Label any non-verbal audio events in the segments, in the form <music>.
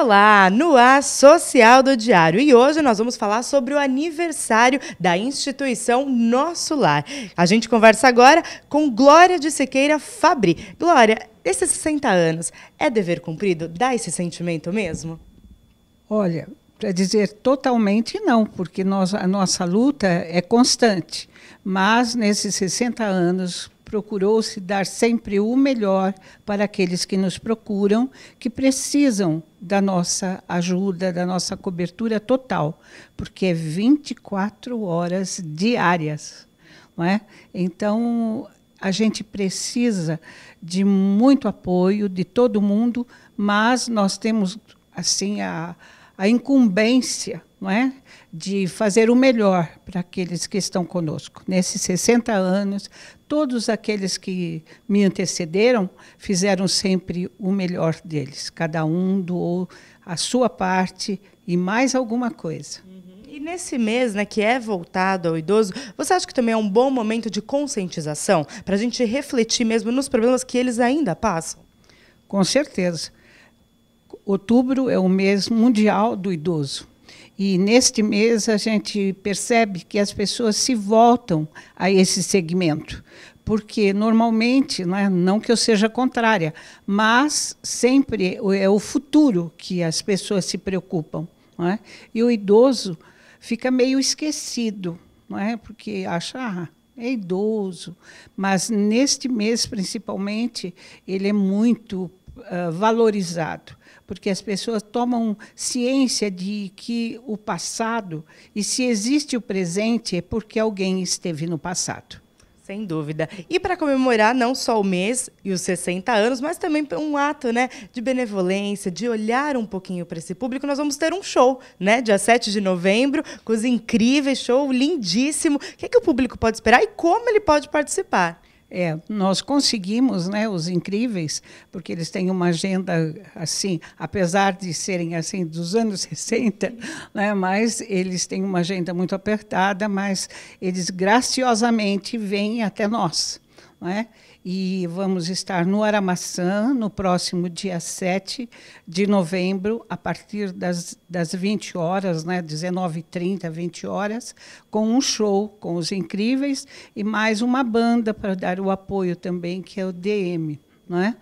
Olá, no ar Social do Diário. E hoje nós vamos falar sobre o aniversário da instituição Nosso Lar. A gente conversa agora com Glória de Sequeira Fabri. Glória, esses 60 anos é dever cumprido? Dá esse sentimento mesmo? Olha, para dizer totalmente não, porque nós, a nossa luta é constante. Mas nesses 60 anos, procurou-se dar sempre o melhor para aqueles que nos procuram, que precisam da nossa ajuda, da nossa cobertura total, porque é 24 horas diárias. Não é? Então, a gente precisa de muito apoio de todo mundo, mas nós temos assim a, a incumbência não é? de fazer o melhor para aqueles que estão conosco. Nesses 60 anos, todos aqueles que me antecederam fizeram sempre o melhor deles. Cada um doou a sua parte e mais alguma coisa. Uhum. E nesse mês, né, que é voltado ao idoso, você acha que também é um bom momento de conscientização para a gente refletir mesmo nos problemas que eles ainda passam? Com certeza. Outubro é o mês mundial do idoso. E neste mês a gente percebe que as pessoas se voltam a esse segmento, porque normalmente, né, não que eu seja contrária, mas sempre é o futuro que as pessoas se preocupam. É? E o idoso fica meio esquecido, não é? porque acha, ah, é idoso. Mas neste mês, principalmente, ele é muito ah, valorizado, porque as pessoas tomam ciência de que o passado, e se existe o presente, é porque alguém esteve no passado. Sem dúvida. E para comemorar não só o mês e os 60 anos, mas também um ato né, de benevolência, de olhar um pouquinho para esse público, nós vamos ter um show, né? Dia 7 de novembro, coisa incrível, show lindíssimo. O que, é que o público pode esperar e como ele pode participar? É, nós conseguimos, né, os incríveis, porque eles têm uma agenda assim, apesar de serem assim dos anos 60, <laughs> né, mas eles têm uma agenda muito apertada, mas eles graciosamente vêm até nós. É? E vamos estar no Aramaçã no próximo dia 7 de novembro, a partir das, das 20 horas, né? 19h30, 20 horas, com um show com os incríveis e mais uma banda para dar o apoio também, que é o DM. Não é?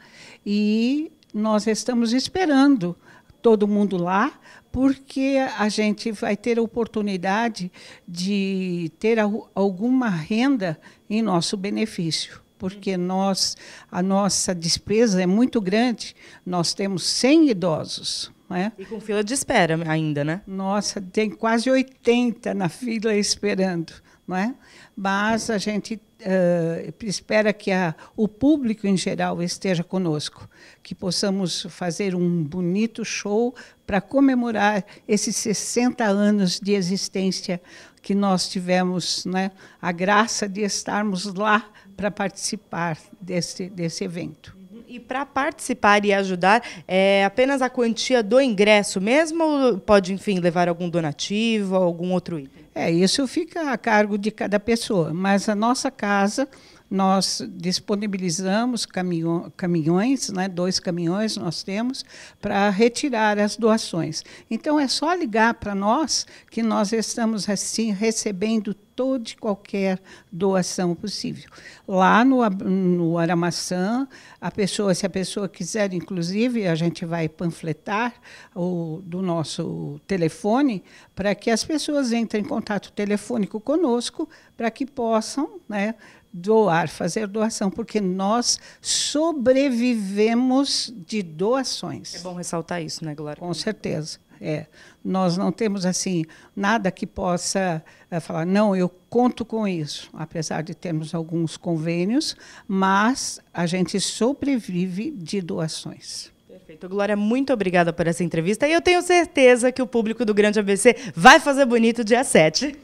E nós estamos esperando todo mundo lá, porque a gente vai ter a oportunidade de ter alguma renda em nosso benefício porque nós, a nossa despesa é muito grande. Nós temos 100 idosos. Né? E com fila de espera ainda, né? Nossa, tem quase 80 na fila esperando. Né? Mas a gente Uh, espera que a, o público em geral esteja conosco, que possamos fazer um bonito show para comemorar esses 60 anos de existência que nós tivemos né, a graça de estarmos lá para participar desse, desse evento. Uhum. E para participar e ajudar, é apenas a quantia do ingresso mesmo ou pode, enfim, levar algum donativo, algum outro item? É, isso fica a cargo de cada pessoa, mas a nossa casa nós disponibilizamos caminho, caminhões, né, dois caminhões nós temos, para retirar as doações. Então, é só ligar para nós que nós estamos assim recebendo toda e qualquer doação possível. Lá no, no Aramaçã, a pessoa, se a pessoa quiser, inclusive, a gente vai panfletar o, do nosso telefone para que as pessoas entrem em contato telefônico conosco para que possam né, doar, fazer doação, porque nós sobrevivemos de doações. É bom ressaltar isso, né, Glória? Com certeza. É, nós não temos assim nada que possa é, falar, não, eu conto com isso, apesar de termos alguns convênios, mas a gente sobrevive de doações. Perfeito. Glória, muito obrigada por essa entrevista. E eu tenho certeza que o público do Grande ABC vai fazer bonito dia 7.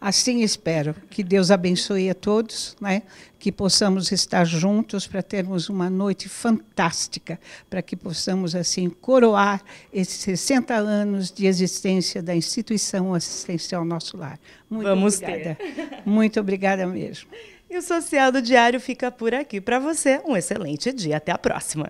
Assim espero que Deus abençoe a todos, né? que possamos estar juntos para termos uma noite fantástica, para que possamos assim coroar esses 60 anos de existência da instituição assistencial Nosso Lar. Muito Vamos obrigada. Ter. Muito obrigada mesmo. E o Social do Diário fica por aqui. Para você, um excelente dia. Até a próxima.